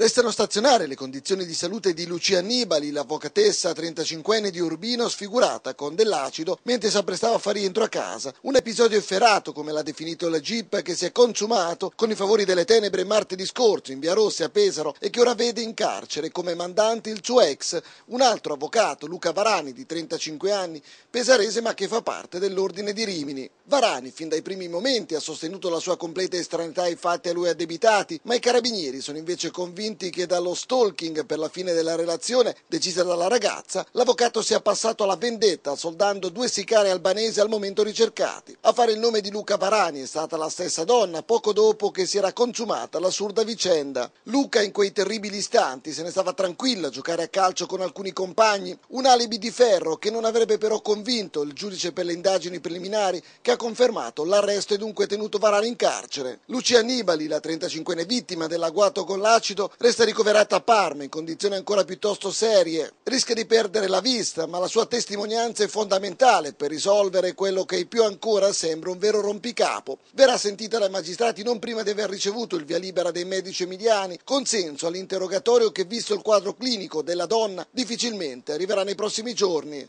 Restano stazionarie le condizioni di salute di Lucia Annibali, l'avvocatessa 35enne di Urbino sfigurata con dell'acido mentre si apprestava a far rientro a casa. Un episodio efferato, come l'ha definito la GIP, che si è consumato con i favori delle tenebre martedì scorso in Via Rossi a Pesaro e che ora vede in carcere come mandante il suo ex, un altro avvocato, Luca Varani, di 35 anni, pesarese ma che fa parte dell'ordine di Rimini. Varani, fin dai primi momenti, ha sostenuto la sua completa estranità ai fatti a lui addebitati, ma i carabinieri sono invece convinti convinti che dallo stalking per la fine della relazione decisa dalla ragazza, l'avvocato sia passato alla vendetta soldando due sicari albanesi al momento ricercati. A fare il nome di Luca Varani è stata la stessa donna poco dopo che si era consumata l'assurda vicenda. Luca in quei terribili istanti se ne stava tranquilla a giocare a calcio con alcuni compagni, un alibi di ferro che non avrebbe però convinto il giudice per le indagini preliminari che ha confermato l'arresto e dunque tenuto Varani in carcere. Lucia Nibali, la 35enne vittima dell'agguato con l'acido, Resta ricoverata a Parma in condizioni ancora piuttosto serie, rischia di perdere la vista, ma la sua testimonianza è fondamentale per risolvere quello che più ancora sembra un vero rompicapo. Verrà sentita dai magistrati non prima di aver ricevuto il via libera dei medici emiliani, consenso all'interrogatorio che visto il quadro clinico della donna difficilmente arriverà nei prossimi giorni.